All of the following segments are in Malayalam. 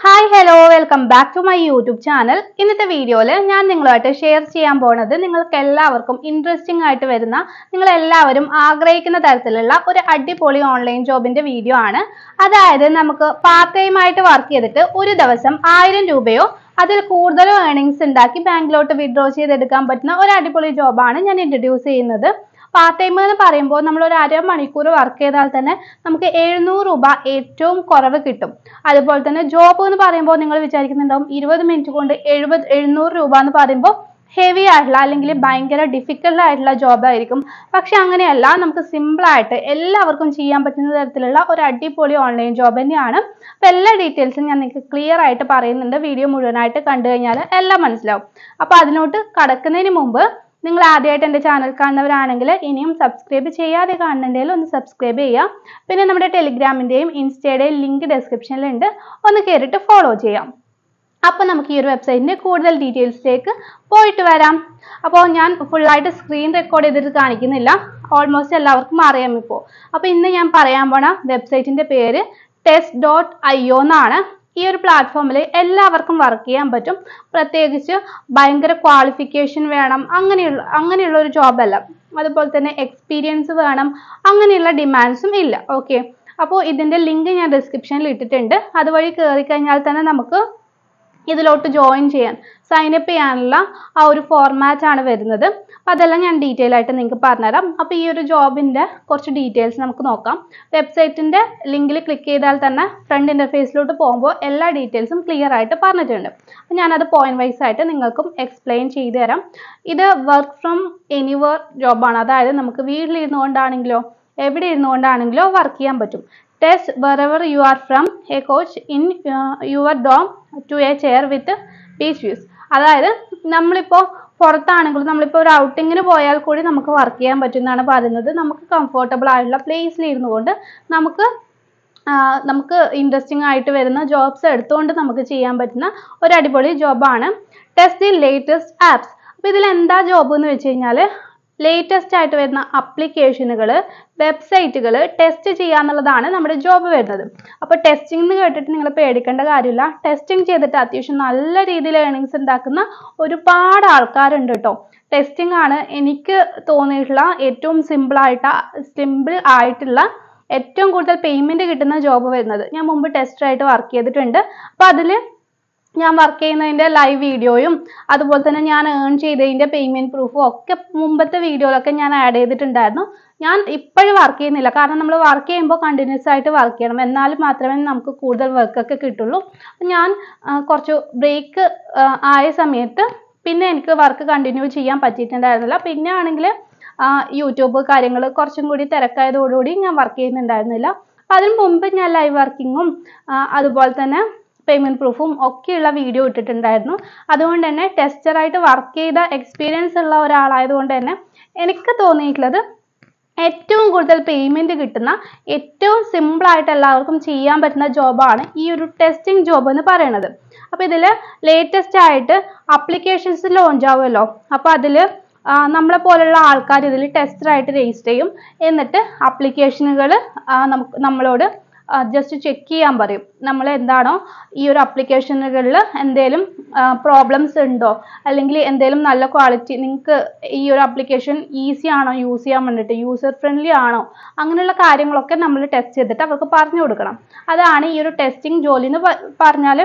hi hello welcome back to my YouTube channel ഇന്നത്തെ വീഡിയോയിൽ ഞാൻ നിങ്ങളുമായിട്ട് ഷെയർ ചെയ്യാൻ പോണത് നിങ്ങൾക്ക് എല്ലാവർക്കും ഇൻട്രസ്റ്റിംഗ് ആയിട്ട് വരുന്ന നിങ്ങൾ എല്ലാവരും ആഗ്രഹിക്കുന്ന തരത്തിലുള്ള ഒരു അടിപൊളി ഓൺലൈൻ ജോബിന്റെ വീഡിയോ ആണ് അതായത് നമുക്ക് പാർട്ട് ടൈം ആയിട്ട് വർക്ക് ചെയ്തിട്ട് ഒരു ദിവസം ആയിരം രൂപയോ അതിൽ കൂടുതലോ ഏർണിങ്സ് ഉണ്ടാക്കി ബാങ്കിലോട്ട് വിഡ്രോ ചെയ്തെടുക്കാൻ പറ്റുന്ന ഒരു അടിപൊളി ജോബാണ് ഞാൻ ഇൻട്രൊഡ്യൂസ് ചെയ്യുന്നത് പാർട്ട് ടൈം എന്ന് പറയുമ്പോൾ നമ്മൾ ഒരു അര മണിക്കൂർ വർക്ക് ചെയ്താൽ തന്നെ നമുക്ക് എഴുന്നൂറ് രൂപ ഏറ്റവും കുറവ് കിട്ടും അതുപോലെ തന്നെ ജോബ് എന്ന് പറയുമ്പോൾ നിങ്ങൾ വിചാരിക്കുന്നുണ്ടാവും ഇരുപത് മിനിറ്റ് കൊണ്ട് എഴുപത് എഴുന്നൂറ് രൂപ എന്ന് പറയുമ്പോൾ ഹെവി ആയിട്ടുള്ള അല്ലെങ്കിൽ ഭയങ്കര ഡിഫിക്കൽട്ട് ആയിട്ടുള്ള ജോബ് ആയിരിക്കും പക്ഷെ അങ്ങനെയല്ല നമുക്ക് സിമ്പിൾ ആയിട്ട് എല്ലാവർക്കും ചെയ്യാൻ പറ്റുന്ന തരത്തിലുള്ള ഒരു അടിപൊളി ഓൺലൈൻ ജോബ് തന്നെയാണ് അപ്പോൾ എല്ലാ ഡീറ്റെയിൽസും ഞാൻ നിങ്ങൾക്ക് ക്ലിയർ ആയിട്ട് പറയുന്നുണ്ട് വീഡിയോ മുഴുവനായിട്ട് കണ്ടു കഴിഞ്ഞാൽ എല്ലാം മനസ്സിലാവും അപ്പോൾ അതിനോട്ട് കടക്കുന്നതിന് മുമ്പ് നിങ്ങൾ ആദ്യമായിട്ട് എൻ്റെ ചാനൽ കാണുന്നവരാണെങ്കിൽ ഇനിയും സബ്സ്ക്രൈബ് ചെയ്യാതെ കാണുന്നുണ്ടെങ്കിൽ ഒന്ന് സബ്സ്ക്രൈബ് ചെയ്യുക പിന്നെ നമ്മുടെ ടെലിഗ്രാമിൻ്റെയും ഇൻസ്റ്റയുടെയും ലിങ്ക് ഡെസ്ക്രിപ്ഷനിലുണ്ട് ഒന്ന് കയറിയിട്ട് ഫോളോ ചെയ്യാം അപ്പോൾ നമുക്ക് ഈ ഒരു വെബ്സൈറ്റിൻ്റെ കൂടുതൽ ഡീറ്റെയിൽസിലേക്ക് പോയിട്ട് വരാം അപ്പോൾ ഞാൻ ഫുള്ളായിട്ട് സ്ക്രീൻ റെക്കോർഡ് ചെയ്തിട്ട് കാണിക്കുന്നില്ല ഓൾമോസ്റ്റ് എല്ലാവർക്കും അറിയാം ഇപ്പോൾ അപ്പോൾ ഇന്ന് ഞാൻ പറയാൻ പോണ വെബ്സൈറ്റിൻ്റെ പേര് ടെസ്റ്റ് ഡോട്ട് ഐ ഒ എന്നാണ് ഈ ഒരു പ്ലാറ്റ്ഫോമിൽ എല്ലാവർക്കും വർക്ക് ചെയ്യാൻ പറ്റും പ്രത്യേകിച്ച് ഭയങ്കര ക്വാളിഫിക്കേഷൻ വേണം അങ്ങനെയുള്ള അങ്ങനെയുള്ള ഒരു ജോബല്ല അതുപോലെ തന്നെ എക്സ്പീരിയൻസ് വേണം അങ്ങനെയുള്ള ഡിമാൻഡ്സും ഇല്ല ഓക്കെ അപ്പോൾ ഇതിൻ്റെ ലിങ്ക് ഞാൻ ഡിസ്ക്രിപ്ഷനിൽ ഇട്ടിട്ടുണ്ട് അതുവഴി കയറി കഴിഞ്ഞാൽ തന്നെ നമുക്ക് ഇതിലോട്ട് ജോയിൻ ചെയ്യാൻ സൈൻ അപ്പ് ചെയ്യാനുള്ള ആ ഒരു ഫോർമാറ്റ് ആണ് വരുന്നത് അപ്പോൾ അതെല്ലാം ഞാൻ ഡീറ്റെയിൽ ആയിട്ട് നിങ്ങൾക്ക് പറഞ്ഞുതരാം അപ്പോൾ ഈ ഒരു ജോബിൻ്റെ കുറച്ച് ഡീറ്റെയിൽസ് നമുക്ക് നോക്കാം വെബ്സൈറ്റിൻ്റെ ലിങ്കിൽ ക്ലിക്ക് ചെയ്താൽ തന്നെ ഫ്രണ്ട് ഇൻ്റർഫേസിലോട്ട് പോകുമ്പോൾ എല്ലാ ഡീറ്റെയിൽസും ക്ലിയർ ആയിട്ട് പറഞ്ഞിട്ടുണ്ട് അപ്പോൾ ഞാനത് പോയിന്റ് വൈസ് ആയിട്ട് നിങ്ങൾക്കും എക്സ്പ്ലെയിൻ ചെയ്തു തരാം ഇത് വർക്ക് ഫ്രം എനിവർ ജോബാണ് അതായത് നമുക്ക് വീട്ടിലിരുന്നുകൊണ്ടാണെങ്കിലോ എവിടെ ഇരുന്നുകൊണ്ടാണെങ്കിലോ വർക്ക് ചെയ്യാൻ പറ്റും test wherever you are from a coach in uh, your dorm to a chair with beach views അതായത് നമ്മളിപ്പോൾ പുറത്താണെങ്കിലും നമ്മളിപ്പോൾ ഒരു ഔട്ടിങ്ങിന് പോയാൽ കൂടി നമുക്ക് വർക്ക് ചെയ്യാൻ പറ്റുമെന്നാണ് പറയുന്നത് നമുക്ക് കംഫർട്ടബിൾ ആയിട്ടുള്ള പ്ലേസിൽ ഇരുന്നു കൊണ്ട് നമുക്ക് നമുക്ക് ഇൻട്രസ്റ്റിംഗ് ആയിട്ട് വരുന്ന ജോബ്സ് എടുത്തുകൊണ്ട് നമുക്ക് ചെയ്യാൻ പറ്റുന്ന ഒരു അടിപൊളി ജോബാണ് ടെസ്റ്റ് ദി ലേറ്റസ്റ്റ് ആപ്സ് അപ്പോൾ ഇതിൽ എന്താ ജോബ് എന്ന് വെച്ച് കഴിഞ്ഞാൽ ലേറ്റസ്റ്റ് ആയിട്ട് വരുന്ന അപ്ലിക്കേഷനുകൾ വെബ്സൈറ്റുകൾ ടെസ്റ്റ് ചെയ്യുക എന്നുള്ളതാണ് നമ്മുടെ ജോബ് വരുന്നത് അപ്പോൾ ടെസ്റ്റിംഗ് എന്ന് കേട്ടിട്ട് നിങ്ങൾ പേടിക്കേണ്ട കാര്യമില്ല ടെസ്റ്റിംഗ് ചെയ്തിട്ട് അത്യാവശ്യം നല്ല രീതിയിൽ ഏണിങ്സ് ഉണ്ടാക്കുന്ന ഒരുപാട് ആൾക്കാരുണ്ട് കേട്ടോ ടെസ്റ്റിംഗ് ആണ് എനിക്ക് തോന്നിയിട്ടുള്ള ഏറ്റവും സിമ്പിൾ ആയിട്ട് സിമ്പിൾ ആയിട്ടുള്ള ഏറ്റവും കൂടുതൽ പേയ്മെൻറ്റ് കിട്ടുന്ന ജോബ് വരുന്നത് ഞാൻ മുമ്പ് ടെസ്റ്ററായിട്ട് വർക്ക് ചെയ്തിട്ടുണ്ട് അപ്പോൾ അതിൽ ഞാൻ വർക്ക് ചെയ്യുന്നതിൻ്റെ ലൈവ് വീഡിയോയും അതുപോലെ തന്നെ ഞാൻ ഏൺ ചെയ്തതിൻ്റെ പേയ്മെൻറ്റ് പ്രൂഫും ഒക്കെ മുമ്പത്തെ വീഡിയോയിലൊക്കെ ഞാൻ ആഡ് ചെയ്തിട്ടുണ്ടായിരുന്നു ഞാൻ ഇപ്പോഴും വർക്ക് ചെയ്യുന്നില്ല കാരണം നമ്മൾ വർക്ക് ചെയ്യുമ്പോൾ കണ്ടിന്യൂസ് ആയിട്ട് വർക്ക് ചെയ്യണം എന്നാൽ മാത്രമേ നമുക്ക് കൂടുതൽ വർക്കൊക്കെ കിട്ടുള്ളൂ ഞാൻ കുറച്ച് ബ്രേക്ക് ആയ സമയത്ത് പിന്നെ എനിക്ക് വർക്ക് കണ്ടിന്യൂ ചെയ്യാൻ പറ്റിയിട്ടുണ്ടായിരുന്നില്ല പിന്നെ ആണെങ്കിൽ യൂട്യൂബ് കാര്യങ്ങൾ കുറച്ചും കൂടി തിരക്കായതോടുകൂടി ഞാൻ വർക്ക് ചെയ്യുന്നുണ്ടായിരുന്നില്ല അപ്പം അതിന് മുമ്പ് ഞാൻ ലൈവ് വർക്കിങ്ങും അതുപോലെ തന്നെ പേയ്മെൻറ്റ് പ്രൂഫും ഒക്കെയുള്ള വീഡിയോ ഇട്ടിട്ടുണ്ടായിരുന്നു അതുകൊണ്ട് തന്നെ ടെസ്റ്ററായിട്ട് വർക്ക് ചെയ്ത എക്സ്പീരിയൻസ് ഉള്ള ഒരാളായതുകൊണ്ട് തന്നെ എനിക്ക് തോന്നിയിട്ടുള്ളത് ഏറ്റവും കൂടുതൽ പേയ്മെൻറ്റ് കിട്ടുന്ന ഏറ്റവും സിമ്പിളായിട്ട് എല്ലാവർക്കും ചെയ്യാൻ പറ്റുന്ന ജോബാണ് ഈ ഒരു ടെസ്റ്റിംഗ് ജോബ് എന്ന് പറയുന്നത് അപ്പോൾ ഇതിൽ ലേറ്റസ്റ്റ് ആയിട്ട് അപ്ലിക്കേഷൻസ് ലോഞ്ച് ആവുമല്ലോ അപ്പോൾ അതിൽ നമ്മളെ പോലുള്ള ആൾക്കാർ ഇതിൽ ടെസ്റ്ററായിട്ട് രജിസ്റ്റർ ചെയ്യും എന്നിട്ട് അപ്ലിക്കേഷനുകൾ നമുക്ക് നമ്മളോട് ജസ്റ്റ് ചെക്ക് ചെയ്യാൻ പറയും നമ്മൾ എന്താണോ ഈ ഒരു അപ്ലിക്കേഷനുകളിൽ എന്തെങ്കിലും പ്രോബ്ലംസ് ഉണ്ടോ അല്ലെങ്കിൽ എന്തെങ്കിലും നല്ല ക്വാളിറ്റി നിങ്ങൾക്ക് ഈ ഒരു അപ്ലിക്കേഷൻ ഈസി ആണോ യൂസ് ചെയ്യാൻ വേണ്ടിയിട്ട് യൂസർ ഫ്രണ്ട്ലി ആണോ അങ്ങനെയുള്ള കാര്യങ്ങളൊക്കെ നമ്മൾ ടെസ്റ്റ് ചെയ്തിട്ട് അവർക്ക് പറഞ്ഞു കൊടുക്കണം അതാണ് ഈ ഒരു ടെസ്റ്റിംഗ് ജോലി എന്ന് പറഞ്ഞാൽ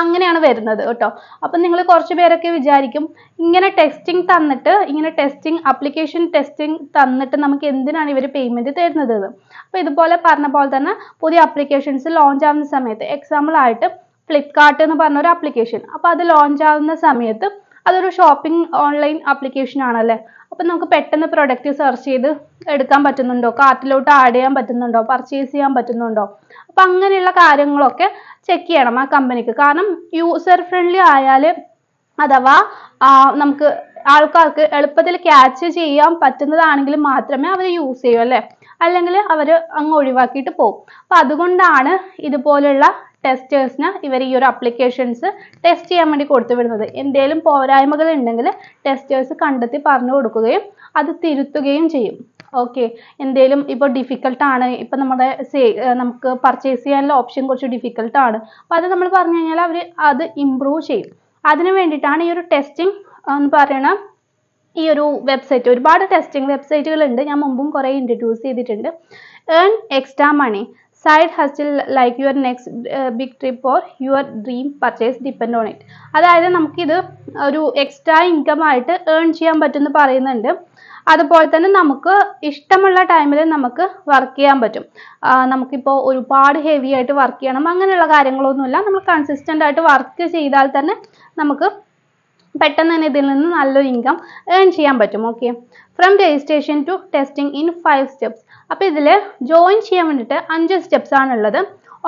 അങ്ങനെയാണ് വരുന്നത് കേട്ടോ അപ്പം നിങ്ങൾ കുറച്ച് പേരൊക്കെ വിചാരിക്കും ഇങ്ങനെ ടെസ്റ്റിംഗ് തന്നിട്ട് ഇങ്ങനെ ടെസ്റ്റിംഗ് ആപ്ലിക്കേഷൻ ടെസ്റ്റിംഗ് തന്നിട്ട് നമുക്ക് എന്തിനാണ് ഇവർ പേയ്മെൻറ്റ് തരുന്നത് അപ്പോൾ ഇതുപോലെ പറഞ്ഞ പോലെ തന്നെ പുതിയ ആപ്ലിക്കേഷൻസ് ലോഞ്ച് ആവുന്ന സമയത്ത് എക്സാമ്പിൾ ആയിട്ട് ഫ്ലിപ്കാർട്ട് എന്ന് പറഞ്ഞ ഒരു ആപ്ലിക്കേഷൻ അപ്പോൾ അത് ലോഞ്ച് ആവുന്ന സമയത്ത് അതൊരു ഷോപ്പിംഗ് ഓൺലൈൻ ആപ്ലിക്കേഷൻ ആണല്ലേ അപ്പം നമുക്ക് പെട്ടെന്ന് പ്രൊഡക്റ്റ് സെർച്ച് ചെയ്ത് എടുക്കാൻ പറ്റുന്നുണ്ടോ കാർട്ടിലോട്ട് ആഡ് ചെയ്യാൻ പറ്റുന്നുണ്ടോ പർച്ചേസ് ചെയ്യാൻ പറ്റുന്നുണ്ടോ അപ്പം അങ്ങനെയുള്ള കാര്യങ്ങളൊക്കെ ചെക്ക് ചെയ്യണം ആ കമ്പനിക്ക് കാരണം യൂസർ ഫ്രണ്ട്ലി ആയാൽ അഥവാ നമുക്ക് ആൾക്കാർക്ക് എളുപ്പത്തിൽ ക്യാച്ച് ചെയ്യാൻ പറ്റുന്നതാണെങ്കിൽ മാത്രമേ അവർ യൂസ് ചെയ്യൂ അല്ലേ അല്ലെങ്കിൽ അവർ അങ്ങ് ഒഴിവാക്കിയിട്ട് പോകും അപ്പം അതുകൊണ്ടാണ് ഇതുപോലുള്ള ടെസ്റ്റേഴ്സിന് ഇവർ ഈ ഒരു അപ്ലിക്കേഷൻസ് ടെസ്റ്റ് ചെയ്യാൻ വേണ്ടി കൊടുത്തു വിടുന്നത് എന്തെങ്കിലും പോരായ്മകൾ ഉണ്ടെങ്കിൽ ടെസ്റ്റേഴ്സ് കണ്ടെത്തി പറഞ്ഞു കൊടുക്കുകയും അത് തിരുത്തുകയും ചെയ്യും ഓക്കെ എന്തെങ്കിലും ഇപ്പോൾ ഡിഫിക്കൽട്ടാണ് ഇപ്പം നമ്മുടെ സേ നമുക്ക് പർച്ചേസ് ചെയ്യാനുള്ള ഓപ്ഷൻ കുറച്ച് ഡിഫിക്കൽട്ടാണ് അപ്പോൾ അത് നമ്മൾ പറഞ്ഞു കഴിഞ്ഞാൽ അവർ അത് ഇമ്പ്രൂവ് ചെയ്യും അതിനു വേണ്ടിയിട്ടാണ് ഈ ഒരു ടെസ്റ്റിംഗ് എന്ന് പറയണ ഈ ഒരു വെബ്സൈറ്റ് ഒരുപാട് ടെസ്റ്റിംഗ് വെബ്സൈറ്റുകളുണ്ട് ഞാൻ മുമ്പും കുറേ ഇൻട്രൊഡ്യൂസ് ചെയ്തിട്ടുണ്ട് earn extra money side hustle like your next big trip or your dream purchase depend on it അതായത് നമുക്കിത് ഒരു എക്സ്ട്രാ ഇൻകം ആയിട്ട് ഏൺ ചെയ്യാൻ പറ്റുമെന്ന് പറയുന്നുണ്ട് അതുപോലെ തന്നെ നമുക്ക് ഇഷ്ടമുള്ള ടൈമിൽ നമുക്ക് വർക്ക് ചെയ്യാൻ പറ്റും നമുക്കിപ്പോൾ ഒരുപാട് ഹെവി ആയിട്ട് വർക്ക് ചെയ്യണം അങ്ങനെയുള്ള കാര്യങ്ങളൊന്നുമില്ല നമ്മൾ കൺസിസ്റ്റൻ്റ് ആയിട്ട് വർക്ക് ചെയ്താൽ തന്നെ നമുക്ക് പെട്ടെന്ന് തന്നെ ഇതിൽ നിന്ന് നല്ലൊരു ഇൻകം ഏൺ ചെയ്യാൻ പറ്റും okay from registration to testing in five steps അപ്പൊ ഇതിൽ ജോയിൻ ചെയ്യാൻ വേണ്ടിയിട്ട് അഞ്ച് സ്റ്റെപ്സ് ആണുള്ളത്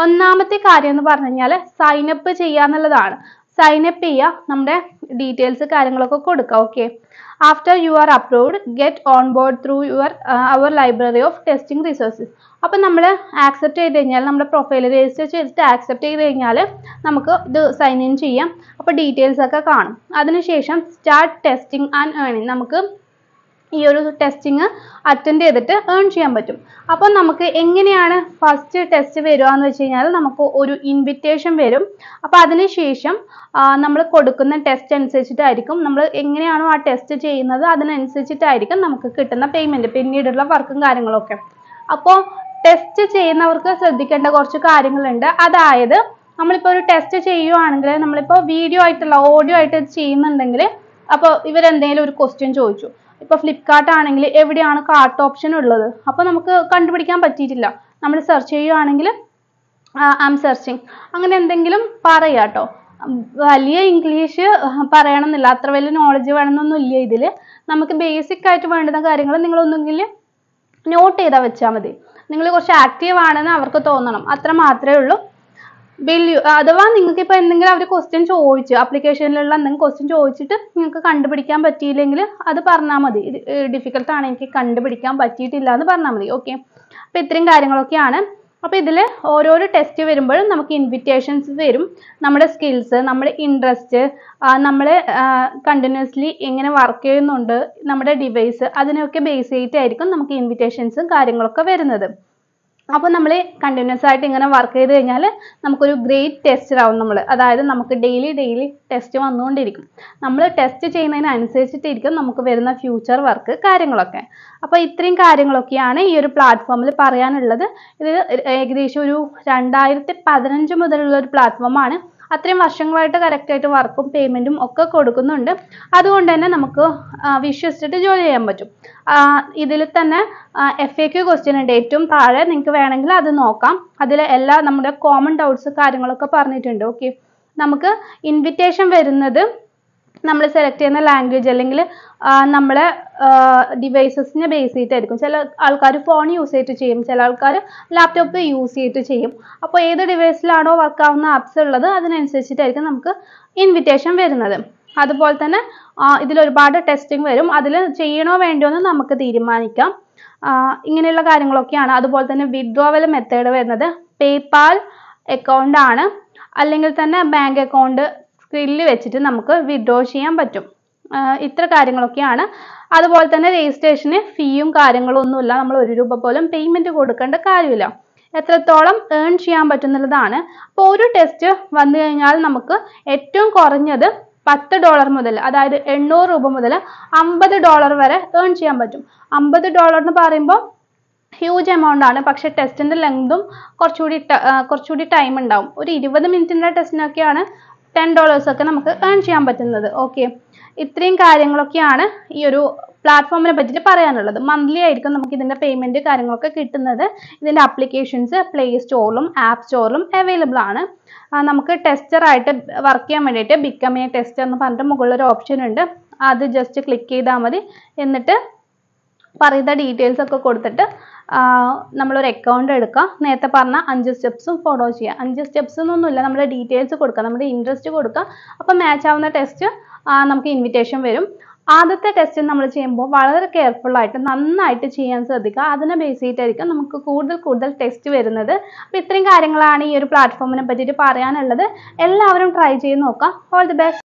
ഒന്നാമത്തെ കാര്യം എന്ന് പറഞ്ഞു കഴിഞ്ഞാൽ സൈൻ അപ്പ് ചെയ്യുക എന്നുള്ളതാണ് സൈൻ അപ്പ് ചെയ്യുക നമ്മുടെ ഡീറ്റെയിൽസ് കാര്യങ്ങളൊക്കെ കൊടുക്കുക okay after you are approved get on board through your our library of testing resources അപ്പം നമ്മൾ ആക്സെപ്റ്റ് ചെയ്ത് കഴിഞ്ഞാൽ നമ്മുടെ പ്രൊഫൈൽ രജിസ്റ്റർ ചെയ്തിട്ട് ആക്സെപ്റ്റ് ചെയ്ത് കഴിഞ്ഞാൽ നമുക്ക് ഇത് സൈൻ ഇൻ ചെയ്യാം അപ്പോൾ ഡീറ്റെയിൽസ് ഒക്കെ കാണും അതിനുശേഷം സ്റ്റാർട്ട് ടെസ്റ്റിംഗ് ആൻഡ് ഏണിംഗ് നമുക്ക് ഈ ഒരു ടെസ്റ്റിങ് അറ്റൻഡ് ചെയ്തിട്ട് ഏൺ ചെയ്യാൻ പറ്റും അപ്പം നമുക്ക് എങ്ങനെയാണ് ഫസ്റ്റ് ടെസ്റ്റ് വരിക എന്ന് വെച്ച് കഴിഞ്ഞാൽ നമുക്ക് ഒരു ഇൻവിറ്റേഷൻ വരും അപ്പം അതിനുശേഷം നമ്മൾ കൊടുക്കുന്ന ടെസ്റ്റ് അനുസരിച്ചിട്ടായിരിക്കും നമ്മൾ എങ്ങനെയാണോ ആ ടെസ്റ്റ് ചെയ്യുന്നത് അതിനനുസരിച്ചിട്ടായിരിക്കും നമുക്ക് കിട്ടുന്ന പേയ്മെൻറ്റ് പിന്നീടുള്ള വർക്കും കാര്യങ്ങളൊക്കെ അപ്പോൾ ടെസ്റ്റ് ചെയ്യുന്നവർക്ക് ശ്രദ്ധിക്കേണ്ട കുറച്ച് കാര്യങ്ങളുണ്ട് അതായത് നമ്മളിപ്പോൾ ഒരു ടെസ്റ്റ് ചെയ്യുവാണെങ്കിൽ നമ്മളിപ്പോൾ വീഡിയോ ആയിട്ടുള്ള ഓഡിയോ ആയിട്ട് ചെയ്യുന്നുണ്ടെങ്കിൽ അപ്പോൾ ഇവരെന്തെങ്കിലും ഒരു ക്വസ്റ്റ്യൻ ചോദിച്ചു ഇപ്പൊ ഫ്ലിപ്കാർട്ട് ആണെങ്കിൽ എവിടെയാണ് കാർട്ട് ഓപ്ഷൻ ഉള്ളത് അപ്പോൾ നമുക്ക് കണ്ടുപിടിക്കാൻ പറ്റിയിട്ടില്ല നമ്മൾ സെർച്ച് ചെയ്യുകയാണെങ്കിൽ ആം സെർച്ചിങ് അങ്ങനെ എന്തെങ്കിലും പറയുക കേട്ടോ വലിയ ഇംഗ്ലീഷ് പറയണമെന്നില്ല അത്ര വലിയ നോളജ് വേണമെന്നൊന്നും ഇല്ല ഇതിൽ നമുക്ക് ബേസിക് ആയിട്ട് വേണ്ടുന്ന കാര്യങ്ങൾ നിങ്ങളൊന്നുകിൽ നോട്ട് ചെയ്താൽ വെച്ചാൽ മതി നിങ്ങൾ കുറച്ച് ആക്റ്റീവ് ആണെന്ന് അവർക്ക് തോന്നണം അത്ര മാത്രമേ ഉള്ളൂ ബില്ല് അഥവാ നിങ്ങൾക്ക് ഇപ്പൊ എന്തെങ്കിലും അവർ ക്വസ്റ്റ്യൻ ചോദിച്ചു അപ്ലിക്കേഷനിലുള്ള എന്തെങ്കിലും ക്വസ്റ്റ്യൻ ചോദിച്ചിട്ട് നിങ്ങൾക്ക് കണ്ടുപിടിക്കാൻ പറ്റിയില്ലെങ്കിൽ അത് പറഞ്ഞാൽ മതി ആണ് എനിക്ക് കണ്ടുപിടിക്കാൻ പറ്റിയിട്ടില്ല എന്ന് പറഞ്ഞാൽ മതി ഓക്കെ അപ്പോൾ ഇത്രയും കാര്യങ്ങളൊക്കെയാണ് അപ്പോൾ ഇതിൽ ഓരോരോ ടെസ്റ്റ് വരുമ്പോഴും നമുക്ക് ഇൻവിറ്റേഷൻസ് വരും നമ്മുടെ സ്കിൽസ് നമ്മുടെ ഇൻട്രസ്റ്റ് നമ്മൾ കണ്ടിന്യൂസ്ലി എങ്ങനെ വർക്ക് ചെയ്യുന്നുണ്ട് നമ്മുടെ ഡിവൈസ് അതിനൊക്കെ ബേസ് ചെയ്തിട്ടായിരിക്കും നമുക്ക് ഇൻവിറ്റേഷൻസും കാര്യങ്ങളൊക്കെ വരുന്നത് അപ്പോൾ നമ്മൾ കണ്ടിന്യൂസ് ആയിട്ട് ഇങ്ങനെ വർക്ക് ചെയ്ത് കഴിഞ്ഞാൽ നമുക്കൊരു ഗ്രേറ്റ് ടെസ്റ്റർ ആവും നമ്മൾ അതായത് നമുക്ക് ഡെയിലി ഡെയിലി ടെസ്റ്റ് വന്നുകൊണ്ടിരിക്കും നമ്മൾ ടെസ്റ്റ് ചെയ്യുന്നതിനനുസരിച്ചിട്ടിരിക്കും നമുക്ക് വരുന്ന ഫ്യൂച്ചർ വർക്ക് കാര്യങ്ങളൊക്കെ അപ്പോൾ ഇത്രയും കാര്യങ്ങളൊക്കെയാണ് ഈ ഒരു പ്ലാറ്റ്ഫോമിൽ പറയാനുള്ളത് ഇത് ഏകദേശം ഒരു രണ്ടായിരത്തി പതിനഞ്ച് മുതലുള്ള ഒരു പ്ലാറ്റ്ഫോമാണ് അത്രയും വർഷങ്ങളായിട്ട് കറക്റ്റായിട്ട് വർക്കും പേയ്മെൻറ്റും ഒക്കെ കൊടുക്കുന്നുണ്ട് അതുകൊണ്ട് തന്നെ നമുക്ക് വിശ്വസിച്ചിട്ട് ജോലി ചെയ്യാൻ പറ്റും ഇതിൽ തന്നെ എഫ് എ ക്യു ക്വസ്റ്റ്യൻ ഉണ്ട് ഏറ്റവും താഴെ നിങ്ങൾക്ക് വേണമെങ്കിൽ അത് നോക്കാം അതിൽ എല്ലാ നമ്മുടെ കോമൺ ഡൗട്ട്സ് കാര്യങ്ങളൊക്കെ പറഞ്ഞിട്ടുണ്ട് ഓക്കെ നമുക്ക് ഇൻവിറ്റേഷൻ വരുന്നത് നമ്മൾ സെലക്ട് ചെയ്യുന്ന ലാംഗ്വേജ് അല്ലെങ്കിൽ നമ്മളെ ഡിവൈസസിനെ ബേസ് ചെയ്തിട്ടായിരിക്കും ചില ആൾക്കാർ ഫോൺ യൂസ് ചെയ്തിട്ട് ചെയ്യും ചില ആൾക്കാർ ലാപ്ടോപ്പ് യൂസ് ചെയ്തിട്ട് ചെയ്യും അപ്പോൾ ഏത് ഡിവൈസിലാണോ വർക്ക് ആവുന്ന ആപ്സ് ഉള്ളത് അതിനനുസരിച്ചിട്ടായിരിക്കും നമുക്ക് ഇൻവിറ്റേഷൻ വരുന്നത് അതുപോലെ തന്നെ ഇതിൽ ഒരുപാട് ടെസ്റ്റിംഗ് വരും അതിൽ ചെയ്യണോ വേണ്ടോ എന്ന് നമുക്ക് തീരുമാനിക്കാം ഇങ്ങനെയുള്ള കാര്യങ്ങളൊക്കെയാണ് അതുപോലെ തന്നെ വിഡ്രോവൽ മെത്തേഡ് വരുന്നത് പേപാൽ അക്കൗണ്ട് ആണ് അല്ലെങ്കിൽ തന്നെ ബാങ്ക് അക്കൗണ്ട് ഗ്രില്ല് വെച്ചിട്ട് നമുക്ക് വിഡ്രോ ചെയ്യാൻ പറ്റും ഇത്ര കാര്യങ്ങളൊക്കെയാണ് അതുപോലെ തന്നെ രജിസ്ട്രേഷന് ഫീയും കാര്യങ്ങളും ഒന്നുമില്ല നമ്മൾ ഒരു രൂപ പോലും പേയ്മെന്റ് കൊടുക്കേണ്ട കാര്യമില്ല എത്രത്തോളം ഏൺ ചെയ്യാൻ പറ്റുന്നുള്ളതാണ് അപ്പോൾ ഒരു ടെസ്റ്റ് വന്നു കഴിഞ്ഞാൽ നമുക്ക് ഏറ്റവും കുറഞ്ഞത് പത്ത് ഡോളർ മുതൽ അതായത് എണ്ണൂറ് രൂപ മുതൽ അമ്പത് ഡോളർ വരെ ഏൺ ചെയ്യാൻ പറ്റും അമ്പത് ഡോളർ എന്ന് പറയുമ്പോൾ ഹ്യൂജ് എമൗണ്ട് ആണ് പക്ഷെ ടെസ്റ്റിന്റെ ലെങ്തും കുറച്ചുകൂടി കുറച്ചുകൂടി ടൈം ഉണ്ടാവും ഒരു ഇരുപത് മിനിറ്റിന്റെ ടെസ്റ്റിനൊക്കെയാണ് ടെൻ ഡോളേഴ്സൊക്കെ നമുക്ക് ഏൺ ചെയ്യാൻ പറ്റുന്നത് ഓക്കെ ഇത്രയും കാര്യങ്ങളൊക്കെയാണ് ഈ ഒരു പ്ലാറ്റ്ഫോമിനെ പറ്റിയിട്ട് പറയാനുള്ളത് മന്ത്ലി ആയിരിക്കും നമുക്ക് ഇതിൻ്റെ പേയ്മെൻറ്റ് കാര്യങ്ങളൊക്കെ കിട്ടുന്നത് ഇതിൻ്റെ അപ്ലിക്കേഷൻസ് പ്ലേ സ്റ്റോറിലും ആപ്പ് സ്റ്റോറിലും അവൈലബിൾ ആണ് നമുക്ക് ടെസ്റ്ററായിട്ട് വർക്ക് ചെയ്യാൻ വേണ്ടിയിട്ട് ബിക്കം എ ടെസ്റ്റർ എന്ന് പറഞ്ഞിട്ട് മുകളിലൊരു ഓപ്ഷൻ ഉണ്ട് അത് ജസ്റ്റ് ക്ലിക്ക് ചെയ്താൽ മതി എന്നിട്ട് പറയുന്ന ഡീറ്റെയിൽസ് ഒക്കെ കൊടുത്തിട്ട് നമ്മളൊരു അക്കൗണ്ട് എടുക്കുക നേരത്തെ പറഞ്ഞ അഞ്ച് സ്റ്റെപ്സും ഫോളോ ചെയ്യുക അഞ്ച് സ്റ്റെപ്സ് എന്നൊന്നുമില്ല നമ്മുടെ ഡീറ്റെയിൽസ് കൊടുക്കുക നമ്മുടെ ഇൻട്രസ്റ്റ് കൊടുക്കുക അപ്പോൾ മാച്ച് ആവുന്ന ടെസ്റ്റ് നമുക്ക് ഇൻവിറ്റേഷൻ വരും ആദ്യത്തെ ടെസ്റ്റ് നമ്മൾ ചെയ്യുമ്പോൾ വളരെ കെയർഫുൾ ആയിട്ട് നന്നായിട്ട് ചെയ്യാൻ ശ്രദ്ധിക്കുക അതിനെ ബേസ് ചെയ്തിട്ടായിരിക്കും നമുക്ക് കൂടുതൽ കൂടുതൽ ടെസ്റ്റ് വരുന്നത് അപ്പോൾ ഇത്രയും കാര്യങ്ങളാണ് ഈ ഒരു പ്ലാറ്റ്ഫോമിനെ പറ്റിയിട്ട് പറയാനുള്ളത് എല്ലാവരും ട്രൈ ചെയ്ത് നോക്കുക ഓൾ ദി ബെസ്റ്റ്